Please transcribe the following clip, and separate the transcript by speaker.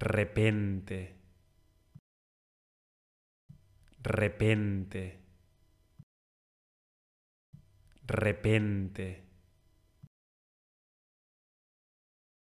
Speaker 1: repente, repente, repente.